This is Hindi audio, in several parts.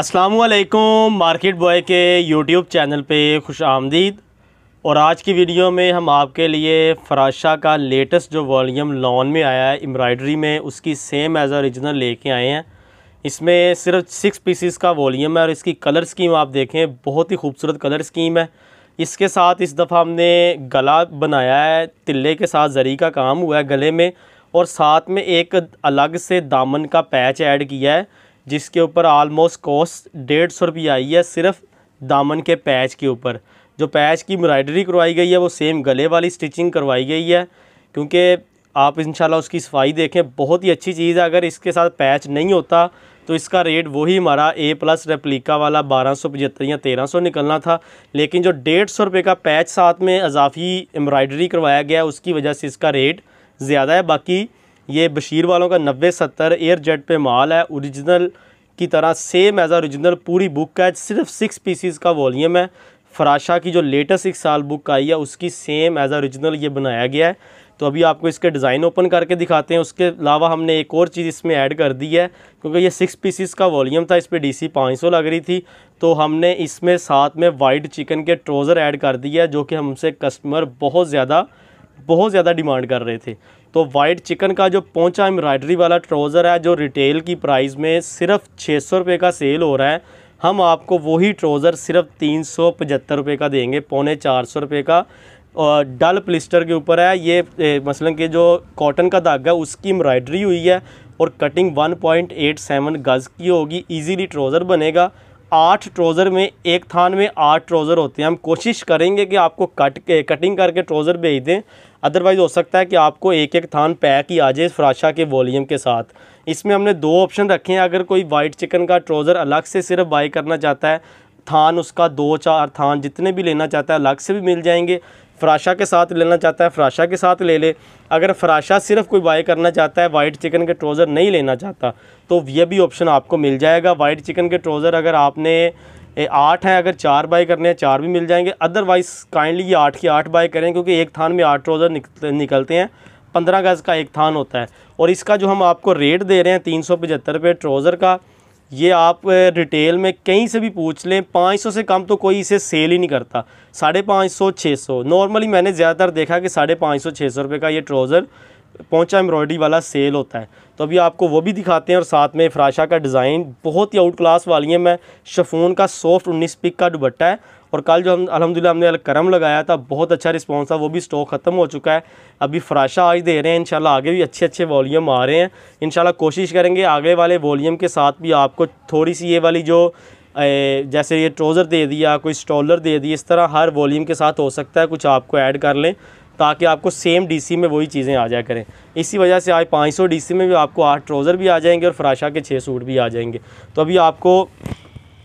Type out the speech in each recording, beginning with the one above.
असलकुम मार्केट बॉय के यूट्यूब चैनल पे खुश आमदीद और आज की वीडियो में हम आपके लिए फराशा का लेटेस्ट जो वॉल्यूम लॉन में आया है एम्ब्रॉयडरी में उसकी सेम एज़ औरिजिनल लेके आए हैं इसमें सिर्फ सिक्स पीसीस का वॉल्यूम है और इसकी कलर स्कीम आप देखें बहुत ही खूबसूरत कलर स्कीम है इसके साथ इस दफ़ा हमने गला बनाया है तिल्ले के साथ जरी का काम हुआ है गले में और साथ में एक अलग से दामन का पैच ऐड किया है जिसके ऊपर आलमोस्ट कॉस्ट डेढ़ सौ रुपये आई है सिर्फ दामन के पैच के ऊपर जो पैच की एम्ब्रॉयडरी करवाई गई है वो सेम गले वाली स्टिचिंग करवाई गई है क्योंकि आप इंशाल्लाह उसकी सफाई देखें बहुत ही अच्छी चीज़ है अगर इसके साथ पैच नहीं होता तो इसका रेट वही हमारा ए प्लस रेप्लिका वाला बारह सौ पचहत्तर या तेरह सौ निकलना था लेकिन जो डेढ़ सौ रुपये का पैच साथ में अजाफी एम्ब्रॉयडरी करवाया गया उसकी वजह से इसका रेट ज़्यादा है बाकी ये बशीर वालों का नब्बे सत्तर एयर जेट पे माल है औरिजिनल की तरह सेम एज़ औरिजिनल पूरी बुक है सिर्फ सिक्स पीसीस का वॉलीम है फराशा की जो लेटेस्ट एक साल बुक आई है उसकी सेम एज़ औरिजिनल ये बनाया गया है तो अभी आपको इसके डिज़ाइन ओपन करके दिखाते हैं उसके अलावा हमने एक और चीज़ इसमें ऐड कर दी है क्योंकि ये सिक्स पीसीस का वॉल्यूम था इस पर डी सी लग रही थी तो हमने इसमें साथ में वाइट चिकन के ट्रोज़र ऐड कर दिया है जो कि हमसे कस्टमर बहुत ज़्यादा बहुत ज़्यादा डिमांड कर रहे थे तो वाइट चिकन का जो पहुंचा एम्ब्रॉयडरी वाला ट्राउज़र है जो रिटेल की प्राइस में सिर्फ छः सौ रुपये का सेल हो रहा है हम आपको वही ट्राउज़र सिर्फ तीन सौ पचहत्तर रुपये का देंगे पौने चार सौ रुपये का और डल प्लिस्टर के ऊपर है ये ए, मसलन के जो कॉटन का धागा है उसकी एम्ब्रॉयडरी हुई है और कटिंग 1.87 गज़ की होगी इजीली ट्राउज़र बनेगा आठ ट्रोज़र में एक थान में आठ ट्रोज़र होते हैं हम कोशिश करेंगे कि आपको कट के कटिंग करके ट्रोज़र भेज दें अदरवाइज़ हो सकता है कि आपको एक एक थान पैक ही आ जाए फ्राशा के वॉलीम के साथ इसमें हमने दो ऑप्शन रखे हैं अगर कोई वाइट चिकन का ट्रोज़र अलग से सिर्फ बाई करना चाहता है थान उसका दो चार थान जितने भी लेना चाहता है अलग से भी मिल जाएंगे फ्राशा के साथ लेना चाहता है फ्राशा के साथ ले ले अगर फ्राशा सिर्फ कोई बाय करना चाहता है वाइट चिकन के ट्रोज़र नहीं लेना चाहता तो यह भी ऑप्शन आपको मिल जाएगा वाइट चिकन के ट्रोज़र अगर आपने आठ हैं अगर चार बाय करने हैं चार भी मिल जाएंगे अदरवाइज़ काइंडली ये आठ की आठ बाय करें क्योंकि एक थान में आठ ट्रोज़र निकलते हैं पंद्रह गज़ का एक थान होता है और इसका जो हम आपको रेट दे रहे हैं तीन सौ पचहत्तर रुपये ट्रोज़र का ये आप रिटेल में कहीं से भी पूछ लें पाँच सौ से कम तो कोई इसे सेल ही नहीं करता साढ़े पाँच सौ छः सौ नॉर्मली मैंने ज़्यादातर देखा कि साढ़े पाँच सौ छः सौ रुपये का ये ट्राउज़र पहुँचा एम्ब्रॉयडरी वाला सेल होता है तो अभी आपको वो भी दिखाते हैं और साथ में फ्राशा का डिज़ाइन बहुत ही आउट क्लास वाली है मैं शफून का सॉफ्ट उन्नीस पिक का दुबट्टा है और कल जो हम अलहमदिल्ला हमने करम लगाया था बहुत अच्छा रिस्पॉन्स था वो भी स्टॉक ख़त्म हो चुका है अभी फ्राशा आज दे रहे हैं इन आगे भी अच्छे अच्छे वॉल्यूम आ रहे हैं इन कोशिश करेंगे आगे वाले वॉल्यूम के साथ भी आपको थोड़ी सी ये वाली जो जैसे ये ट्रोज़र दे दिया कोई स्टॉलर दे दिया इस तरह हर वॉल्यूम के साथ हो सकता है कुछ आपको ऐड कर लें ताकि आपको सेम डीसी में वही चीज़ें आ जाया करें इसी वजह से आज 500 डीसी में भी आपको आठ ट्रोज़र भी आ जाएंगे और फ्राशा के छः सूट भी आ जाएंगे तो अभी आपको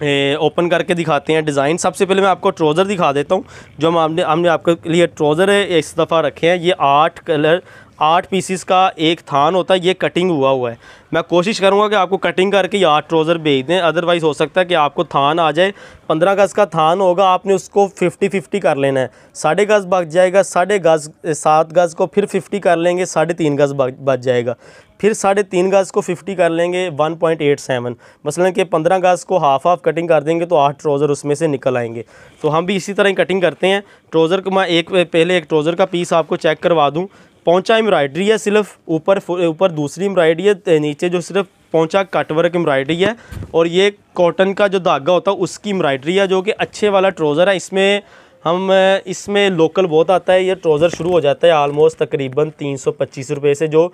ओपन करके दिखाते हैं डिज़ाइन सबसे पहले मैं आपको ट्रोज़र दिखा देता हूँ जो हम आपने हमने आपके लिए ट्रोज़र इस दफ़ा रखे हैं ये आठ कलर आठ पीसीस का एक थान होता है ये कटिंग हुआ हुआ है मैं कोशिश करूँगा कि आपको कटिंग करके ये आठ ट्रोज़र भेज दें अदरवाइज़ हो सकता है कि आपको थान आ जाए पंद्रह गज़ का थान होगा आपने उसको फिफ्टी फिफ्टी कर लेना है साढ़े गज़ बच जाएगा साढ़े गज़ सात गज़ को फिर फिफ्टी कर लेंगे साढ़े तीन गज़ बच जाएगा फिर साढ़े तीन गज़ को फिफ्टी कर लेंगे वन पॉइंट एट सेवन मसलन कि पंद्रह गज़ को हाफ हाफ कटिंग कर देंगे तो आठ ट्रोज़र उसमें से निकल आएंगे तो हम भी इसी तरह ही कटिंग करते हैं ट्रोज़र को मैं एक पहले एक ट्रोज़र का पीस आपको चेक करवा दूँ पहुँचा एम्ब्रॉयडरी है सिर्फ ऊपर ऊपर दूसरी एम्ब्रॉयडरी है नीचे जो सिर्फ पहुंचा कटवर्क एम्ब्रॉयडरी है और ये कॉटन का जो धागा होता है उसकी एम्ब्रॉयडरी है जो कि अच्छे वाला ट्रोज़र है इसमें हम इसमें लोकल बहुत आता है ये ट्रोज़र शुरू हो जाता है आलमोस्ट तकरीबन तीन सौ पच्चीस रुपये से जो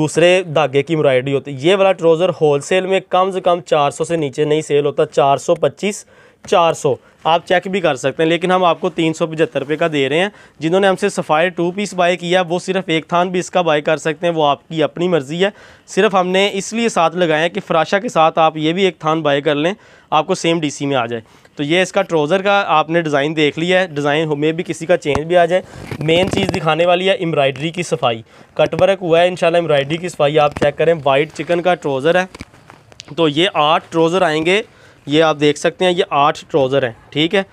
दूसरे धागे की एम्ब्रॉयडरी होती है ये वाला ट्रोज़र होलसेल में कम से कम चार सौ से नीचे नहीं सेल होता चार सौ पच्चीस चार सौ आप चेक भी कर सकते हैं लेकिन हम आपको तीन सौ पचहत्तर रुपये का दे रहे हैं जिन्होंने हमसे सफ़ायर टू पीस बाय किया वो सिर्फ़ एक थान भी इसका बाय कर सकते हैं वो आपकी अपनी मर्ज़ी है सिर्फ हमने इसलिए साथ लगाया है कि फ़राशा के साथ आप ये भी एक थान बाय कर लें आपको सेम डीसी में आ जाए तो ये इसका ट्रोज़र का आपने डिज़ाइन देख लिया है डिज़ाइन में भी किसी का चेंज भी आ जाए मेन चीज़ दिखाने वाली है एम्ब्रॉयडरी की सफाई कटवर्क हुआ है इंशाल्लाह एम्ब्रॉयडरी की सफाई आप चेक करें वाइट चिकन का ट्रोज़र है तो ये आठ ट्रोज़र आएंगे ये आप देख सकते हैं ये आठ ट्रोज़र हैं ठीक है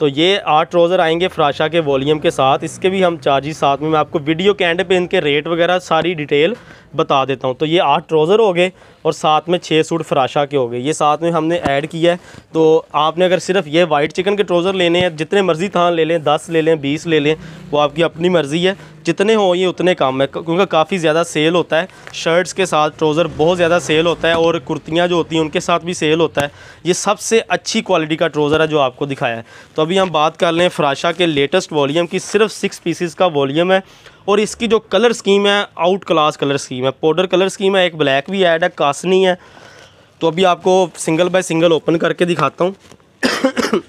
तो ये आठ ट्रोज़र आएंगे फ्राशा के वॉल्यूम के साथ इसके भी हम चार्जेस साथ में मैं आपको वीडियो के एंड पे इनके रेट वगैरह सारी डिटेल बता देता हूँ तो ये आठ ट्रोज़र हो गए और साथ में छः सूट फराशा के हो गए ये साथ में हमने ऐड किया है तो आपने अगर सिर्फ ये वाइट चिकन के ट्रोज़र लेने हैं जितने मर्ज़ी थान ले लें दस ले लें बीस ले लें वो आपकी अपनी मर्ज़ी है जितने हो ये उतने कम है क्योंकि काफ़ी ज़्यादा सेल होता है शर्ट्स के साथ ट्रोज़र बहुत ज़्यादा सेल होता है और कुर्तियाँ जो होती हैं उनके साथ भी सेल होता है ये सबसे अच्छी क्वालिटी का ट्रोज़र है जो आपको दिखाया है तो अभी हम बात कर लें फ्राशा के लेटेस्ट वॉलीम की सिर्फ सिक्स पीसीस का वॉलीम है और इसकी जो कलर स्कीम है आउट क्लास कलर स्कीम है पाउडर कलर स्कीम है एक ब्लैक भी ऐड है कासनी है तो अभी आपको सिंगल बाय सिंगल ओपन करके दिखाता हूँ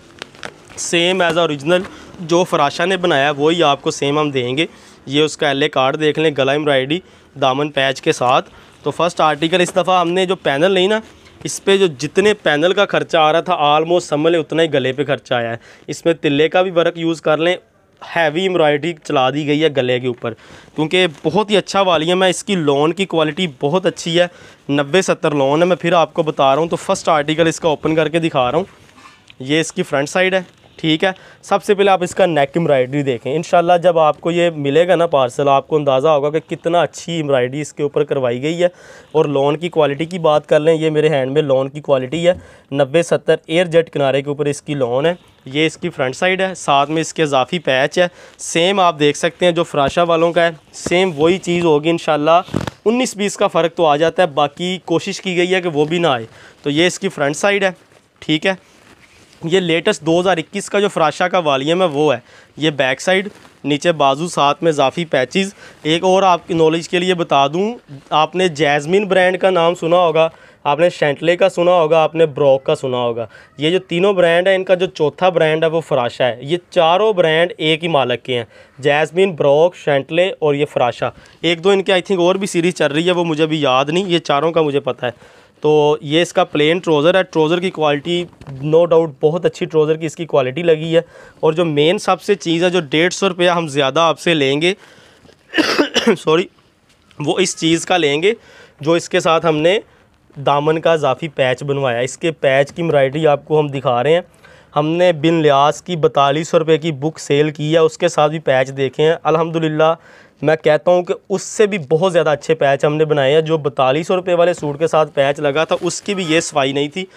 सेम एज़ ओरिजिनल जो फराशा ने बनाया वही आपको सेम हम देंगे ये उसका एल कार्ड देख लें गला एम्ब्रॉयडरी दामन पैच के साथ तो फर्स्ट आर्टिकल इस दफ़ा हमने जो पैनल ली ना इस पर जो जितने पैनल का खर्चा आ रहा था आलमोस्ट समझ लें उतना ही गले पे खर्चा आया है इसमें तिल्ले का भी वर्क यूज़ कर लें हैवी एम्ब्रॉयडरी चला दी गई है गले के ऊपर क्योंकि बहुत ही अच्छा वाली है इसकी लोन की क्वालिटी बहुत अच्छी है नब्बे सत्तर लोन है मैं फिर आपको बता रहा हूँ तो फर्स्ट आर्टिकल इसका ओपन करके दिखा रहा हूँ ये इसकी फ्रंट साइड है ठीक है सबसे पहले आप इसका नेक एम्ब्रायड्री देखें इन जब आपको ये मिलेगा ना पार्सल आपको अंदाज़ा होगा कि कितना अच्छी एम्ब्रायड्री इसके ऊपर करवाई गई है और लोन की क्वालिटी की बात कर लें ये मेरे हैंड में लोन की क्वालिटी है नब्बे सत्तर एयर जेट किनारे के ऊपर इसकी लोन है ये इसकी फ्रंट साइड है साथ में इसके इजाफी पैच है सेम आप देख सकते हैं जो फ्राशा वालों का है सेम वही चीज़ होगी इन उन्नीस बीस का फ़र्क तो आ जाता है बाकी कोशिश की गई है कि वो भी ना आए तो ये इसकी फ्रंट साइड है ठीक है ये लेटेस्ट 2021 का जो फ्राशा का वालीम है वो है ये बैक साइड नीचे बाजू साथ में इजाफी पैचेस एक और आपकी नॉलेज के लिए बता दूं आपने जैस्मिन ब्रांड का नाम सुना होगा आपने शेंटले का सुना होगा आपने ब्रॉक का सुना होगा ये जो तीनों ब्रांड है इनका जो चौथा ब्रांड है वो फ्राशा है ये चारों ब्रांड एक ही मालक के हैं जैस्मिन ब्रॉक शेंटले और ये फ्राशा एक दो इनके आई थिंक और भी सीरीज़ चल रही है वो मुझे अभी याद नहीं ये चारों का मुझे पता है तो ये इसका प्लेन ट्रोज़र है ट्रोज़र की क्वालिटी नो डाउट बहुत अच्छी ट्रोज़र की इसकी क्वालिटी लगी है और जो मेन सबसे चीज़ है जो डेढ़ सौ रुपया हम ज़्यादा आपसे लेंगे सॉरी वो इस चीज़ का लेंगे जो इसके साथ हमने दामन का इजाफी पैच बनवाया इसके पैच की मराइटी आपको हम दिखा रहे हैं हमने बिन लियास की बतालीस सौ रुपये की बुक सेल की है उसके साथ भी पैच देखे हैं अलहमदिल्ला मैं कहता हूँ कि उससे भी बहुत ज़्यादा अच्छे पैच हमने बनाए हैं जो बतालीस रुपये वाले सूट के साथ पैच लगा था उसकी भी ये सफाई नहीं थी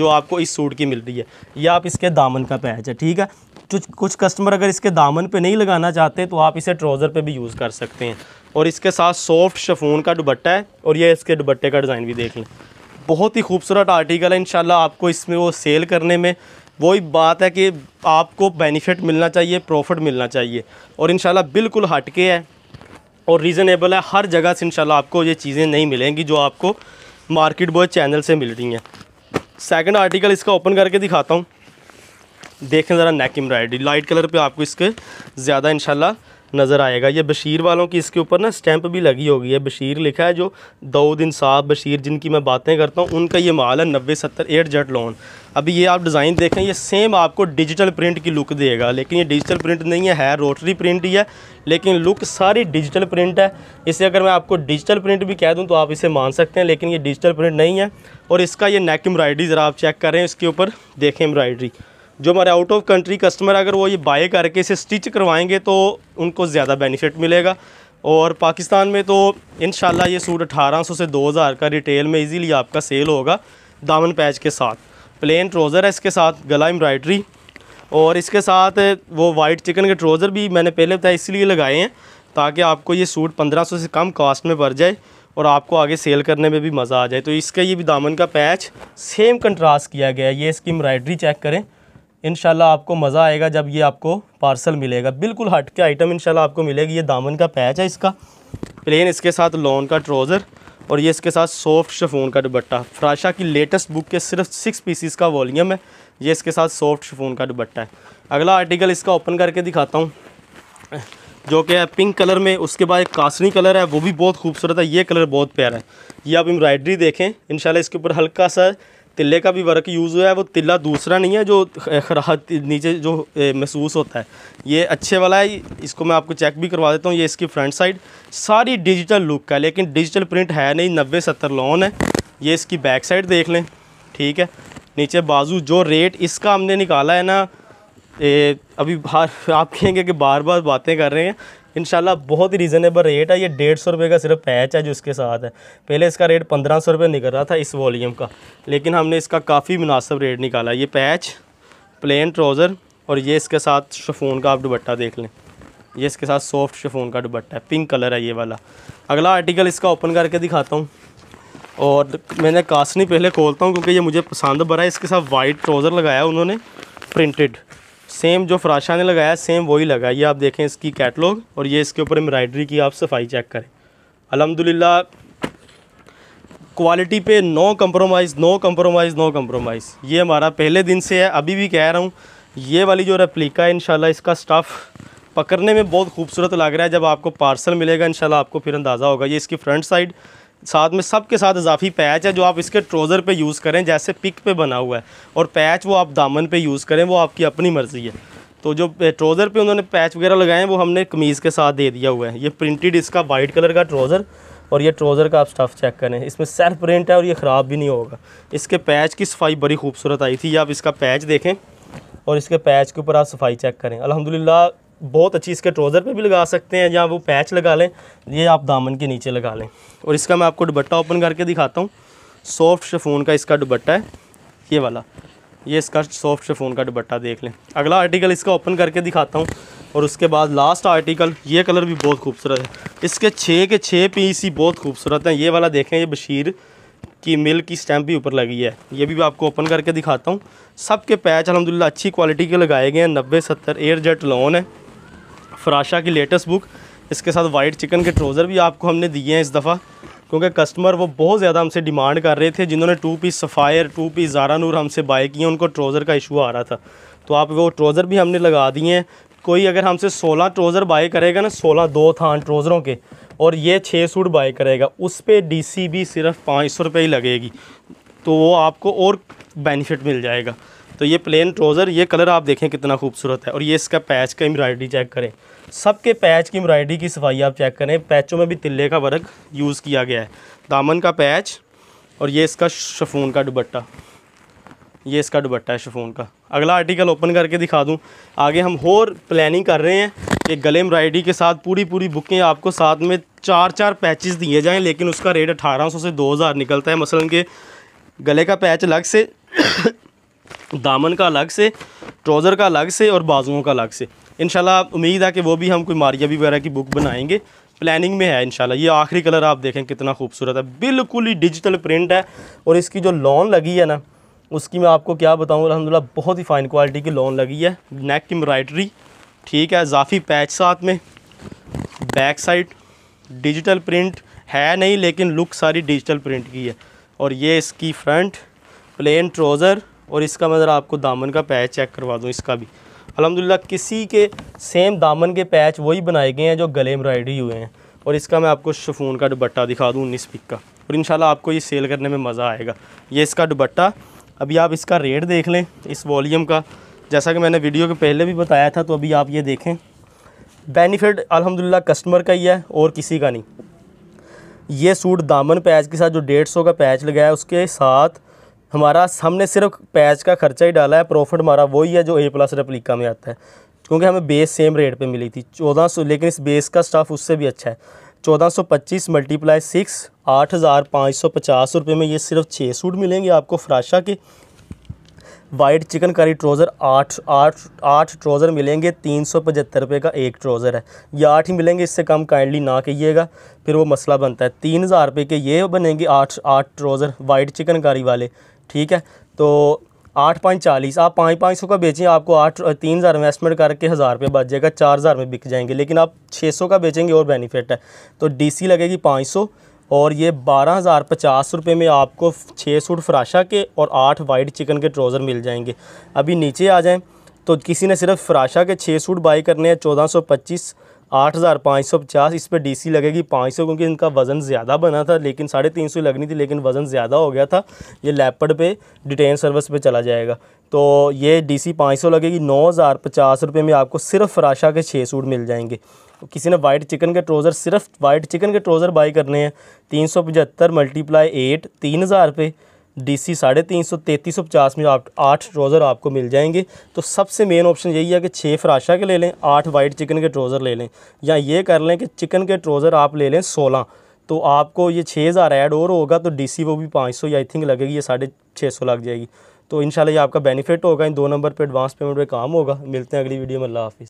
जो आपको इस सूट की मिल रही है या आप इसके दामन का पैच है ठीक है कुछ कुछ कस्टमर अगर इसके दामन पे नहीं लगाना चाहते तो आप इसे ट्राउज़र पे भी यूज़ कर सकते हैं और इसके साथ सॉफ्ट शफून का दुबट्टा है और ये इसके दुबट्टे का डिज़ाइन भी देख लें बहुत ही खूबसूरत आर्टिकल है इन आपको इसमें वो सेल करने में वही बात है कि आपको बेनिफिट मिलना चाहिए प्रॉफिट मिलना चाहिए और इन बिल्कुल हटके है और रीज़नेबल है हर जगह से इंशाल्लाह आपको ये चीज़ें नहीं मिलेंगी जो आपको मार्केट बॉय चैनल से मिल रही हैं सेकंड आर्टिकल इसका ओपन करके दिखाता हूँ देखें ज़रा नेक एम्ब्रॉयडरी लाइट कलर पे आपको इसके ज़्यादा इंशाल्लाह नज़र आएगा ये बशीर वालों की इसके ऊपर ना स्टैंप भी लगी होगी है बशीर लिखा है जो दाऊद इंसाफ बशीर जिनकी मैं बातें करता हूँ उनका ये माल है नब्बे सत्तर एट जट लोन अभी ये आप डिज़ाइन देखें ये सेम आपको डिजिटल प्रिंट की लुक देगा लेकिन ये डिजिटल प्रिंट नहीं है है रोटरी प्रिंट ही है लेकिन लुक सारी डिजिटल प्रिंट है इसे अगर मैं आपको डिजिटल प्रिंट भी कह दूँ तो आप इसे मान सकते हैं लेकिन ये डिजिटल प्रिंट नहीं है और इसका ये नेक एम्ब्रॉयडरी ज़रा आप चेक करें इसके ऊपर देखें एम्ब्रॉयडरी जो हमारे आउट ऑफ कंट्री कस्टमर अगर वो ये बाय करके इसे स्टिच करवाएंगे तो उनको ज़्यादा बेनिफिट मिलेगा और पाकिस्तान में तो इन ये सूट अठारह सौ से दो हज़ार का रिटेल में इजीली आपका सेल होगा दामन पैच के साथ प्लेन ट्रोज़र है इसके साथ गला एम्ब्रायड्री और इसके साथ वो वाइट चिकन के ट्रोज़र भी मैंने पहले बताया इसलिए लगाए हैं ताकि आपको ये सूट पंद्रह सौ से कम कास्ट में पड़ जाए और आपको आगे सेल करने में भी मज़ा आ जाए तो इसका ये भी दामन का पैच सेम कंट्रास्ट किया गया है ये इसकी एम्ब्रायड्री चेक करें इन आपको मज़ा आएगा जब ये आपको पार्सल मिलेगा बिल्कुल हट के आइटम इन आपको मिलेगी ये दामन का पैच है इसका प्लेन इसके साथ लॉन का ट्रोज़र और ये इसके साथ सॉफ्ट शफून का दुबट्टा फ्राशा की लेटेस्ट बुक के सिर्फ सिक्स पीसीस का वॉल्यूम है ये इसके साथ सॉफ्ट शफून का दुबट्टा है अगला आर्टिकल इसका ओपन करके दिखाता हूँ जो कि है पिंक कलर में उसके बाद एक कासनी कलर है वो भी बहुत खूबसूरत है ये कलर बहुत प्यारा है ये आप एम्ब्रॉयडरी देखें इन इसके ऊपर हल्का सा तिल्ले का भी वर्क यूज़ हुआ है वो तिल्ला दूसरा नहीं है जो खराहत नीचे जो महसूस होता है ये अच्छे वाला है इसको मैं आपको चेक भी करवा देता हूँ ये इसकी फ्रंट साइड सारी डिजिटल लुक का लेकिन डिजिटल प्रिंट है नहीं नब्बे सत्तर लॉन है ये इसकी बैक साइड देख लें ठीक है नीचे बाजू जो रेट इसका हमने निकाला है ना ए, अभी बाहर आप कहेंगे कि बार बार बातें कर रहे हैं इन बहुत ही रीज़नेबल रेट है ये डेढ़ सौ रुपये का सिर्फ पैच है जो इसके साथ है पहले इसका रेट पंद्रह सौ रुपये निकल रहा था इस वॉलीम का लेकिन हमने इसका काफ़ी मुनासिब रेट निकाला ये पैच प्लेन ट्राउज़र और ये इसके साथ शफून का आप दुबट्टा देख लें ये इसके साथ सॉफ्ट शफोन का दुबट्टा है पिंक कलर है ये वाला अगला आर्टिकल इसका ओपन करके दिखाता हूँ और मैंने कासनी पहले खोलता हूँ क्योंकि ये मुझे पसंद भरा है इसके साथ वाइट ट्राउज़र लगाया उन्होंने प्रिंटेड सेम जो फराशा ने लगाया सेम वही लगा ये आप देखें इसकी कैटलॉग और ये इसके ऊपर एम्ब्राइडरी की आप सफाई चेक करें अलहमदिल्ला क्वालिटी पे no compromise no compromise no compromise ये हमारा पहले दिन से है अभी भी कह रहा हूँ ये वाली जो रेप्लिका है इन इसका स्टफ़ पकड़ने में बहुत खूबसूरत लग रहा है जब आपको पार्सल मिलेगा इन आपको फिर अंदाज़ा होगा ये इसकी फ्रंट साइड साथ में सब के साथ इजाफी पैच है जो आप इसके ट्रोज़र पे यूज़ करें जैसे पिक पे बना हुआ है और पैच वो आप दामन पे यूज़ करें वो आपकी अपनी मर्ज़ी है तो जो ट्रोज़र पे उन्होंने पैच वगैरह लगाए हैं वो हमने कमीज़ के साथ दे दिया हुआ है ये प्रिंटेड इसका वाइट कलर का ट्रोज़र और ये ट्रोज़र का आप स्टफ़ चेक करें इसमें सेल्फ प्रिंट है और ये ख़राब भी नहीं होगा इसके पैच की सफाई बड़ी खूबसूरत आई थी आप इसका पैच देखें और इसके पैच के ऊपर आप सफाई चेक करें अलहमदिल्ला बहुत अच्छी इसके ट्रोज़र पे भी लगा सकते हैं या वो पैच लगा लें ये आप दामन के नीचे लगा लें और इसका मैं आपको दुबट्टा ओपन करके दिखाता हूँ सॉफ्ट शफून का इसका दुबट्टा है ये वाला ये इसका सॉफ्ट शफून का दुबट्टा देख लें अगला आर्टिकल इसका ओपन करके दिखाता हूँ और उसके बाद लास्ट आर्टिकल ये कलर भी बहुत खूबसूरत है इसके छः के छः पीस ही बहुत खूबसूरत हैं ये वाला देखें ये बशीर की मिल की स्टैम्प भी ऊपर लगी है ये भी मैं आपको ओपन करके दिखाता हूँ सब के पैच अलहमदिल्ला अच्छी क्वालिटी के लगाए गए हैं नब्बे सत्तर एयर जेट लोन है फराशा की लेटेस्ट बुक इसके साथ वाइट चिकन के ट्रोज़र भी आपको हमने दिए हैं इस दफ़ा क्योंकि कस्टमर वो बहुत ज़्यादा हमसे डिमांड कर रहे थे जिन्होंने two piece Sapphire two piece Zara Noor हमसे बाई किए उनको ट्रोज़र का इशू आ रहा था तो आप वो ट्रोज़र भी हमने लगा दिए हैं कोई अगर हमसे 16 ट्रोज़र बाई करेगा ना 16 दो थान ट्रोज़रों के और ये छः सूट बाई करेगा उस पर डी सी भी सिर्फ पाँच सौ रुपये ही लगेगी तो वो आपको और बेनिफिट मिल जाएगा तो ये प्लेन ट्रोज़र ये कलर आप देखें कितना खूबसूरत है और ये इसका पैच का एम्ब्रॉयडरी चेक करें सबके पैच की एम्ब्रायड्री की सफाई आप चेक करें पैचों में भी तिल्ले का वर्क यूज़ किया गया है दामन का पैच और ये इसका शफून का दुबट्टा ये इसका दुबट्टा है शफून का अगला आर्टिकल ओपन करके दिखा दूँ आगे हम और प्लानिंग कर रहे हैं कि गले एम्ब्रायड्री के साथ पूरी पूरी बुकें आपको साथ में चार चार पैचेस दिए जाएँ लेकिन उसका रेट अठारह सौ से दो हज़ार निकलता है मसलन के गले का पैच अलग से दामन का अलग से ट्राउज़र का अलग से और बाजुओं का अलग से इनशाला उम्मीद है कि वो भी हम कोई मारियाबी वगैरह की बुक बनाएंगे प्लानिंग में है इनशाला ये आखिरी कलर आप देखें कितना खूबसूरत है बिल्कुल ही डिजिटल प्रिंट है और इसकी जो लॉन लगी है ना उसकी मैं आपको क्या बताऊँ अलहमदिल्ला बहुत ही फ़ाइन क्वालिटी की लॉन लगी है नेक की एम्ब्रॉयडरी ठीक है इजाफी पैच साथ में बैक साइड डिजिटल प्रिंट है नहीं लेकिन लुक सारी डिजिटल प्रिंट की है और ये इसकी फ्रंट प्लेन ट्रोज़र और इसका मैं ज़रा आपको दामन का पैच चेक करवा दूँ इसका भी अलहमदिल्ला किसी के सेम दामन के पैच वही बनाए गए हैं जो गले एम्ब्रॉयडरी हुए हैं और इसका मैं आपको शफून का दुबट्टा दिखा दूँ उन्नीस पिक का और इन आपको ये सेल करने में मज़ा आएगा ये इसका दुबट्टा अभी आप इसका रेट देख लें इस वॉलीम का जैसा कि मैंने वीडियो के पहले भी बताया था तो अभी आप ये देखें बेनिफिट अलहमदिल्ला कस्टमर का ही है और किसी का नहीं ये सूट दामन पैच के साथ जो डेढ़ सौ का पैच लगाया उसके साथ हमारा हमने सिर्फ पैच का खर्चा ही डाला है प्रॉफिट हमारा वही है जो ए प्लस रेप्लिका में आता है क्योंकि हमें बेस सेम रेट पे मिली थी 1400 लेकिन इस बेस का स्टाफ उससे भी अच्छा है 1425 मल्टीप्लाई सिक्स आठ हज़ार पाँच सौ पचास रुपये में ये सिर्फ छः सूट मिलेंगे आपको फ्राशा के वाइट चिकन करी ट्रोज़र आठ आठ आठ ट्रोज़र मिलेंगे तीन सौ पचहत्तर रुपये का एक ट्रोज़र है ये आठ ही मिलेंगे इससे कम काइंडली ना कहिएगा फिर वो मसला बनता है तीन हज़ार रुपये के ये बनेंगे आठ आठ ट्रोज़र वाइट चिकन करी वाले ठीक है तो आठ पाँच चालीस आप पाँच पाँच सौ का बेचें आपको आठ तीन हज़ार इन्वेस्टमेंट करके हज़ार रुपये बच जाएगा चार हज़ार में बिक जाएंगे लेकिन आप छः सौ का बेचेंगे और बेनिफिट है तो डीसी लगेगी पाँच सौ और ये बारह हज़ार पचास रुपये में आपको छः सूट फ्राशा के और आठ वाइट चिकन के ट्रोज़र मिल जाएंगे अभी नीचे आ जाएँ तो किसी ने सिर्फ फ्राशा के छः सूट बाई करने हैं चौदह सौ पच्चीस आठ हज़ार पाँच सौ पचास इस पर डीसी लगेगी पाँच सौ क्योंकि इनका वज़न ज़्यादा बना था लेकिन साढ़े तीन सौ लगनी थी लेकिन वज़न ज़्यादा हो गया था ये लैपट पे डिटेन सर्विस पे चला जाएगा तो ये डीसी पाँच सौ लगेगी नौ हज़ार पचास रुपये में आपको सिर्फ राशा के छः सूट मिल जाएंगे किसी ने वाइट चिकन के ट्रोज़र सिर्फ वाइट चिकन के ट्रोज़र बाई करने हैं तीन सौ पचहत्तर मल्टीप्लाई एट तीन हज़ार पे डी सी साढ़े तीन सौ तैंतीस सौ पचास में आप आठ ट्रोज़र आपको मिल जाएंगे तो सबसे मेन ऑप्शन यही है कि छः फ्राशा के ले लें आठ वाइट चिकन के ट्रोज़र ले लें या ये कर लें कि चिकन के ट्रोज़र आप ले लें सोलह तो आपको ये छः हज़ार ऐड और होगा तो डी सी वो भी पाँच सौ आई थिंक लगेगी ये साढ़े छः सौ लग जाएगी तो इन ये आपका बेनिफिट होगा इन दो नंबर पर एडवांस पेमेंट पर काम होगा मिलते हैं अगली वीडियो में अल्लाह हाफ़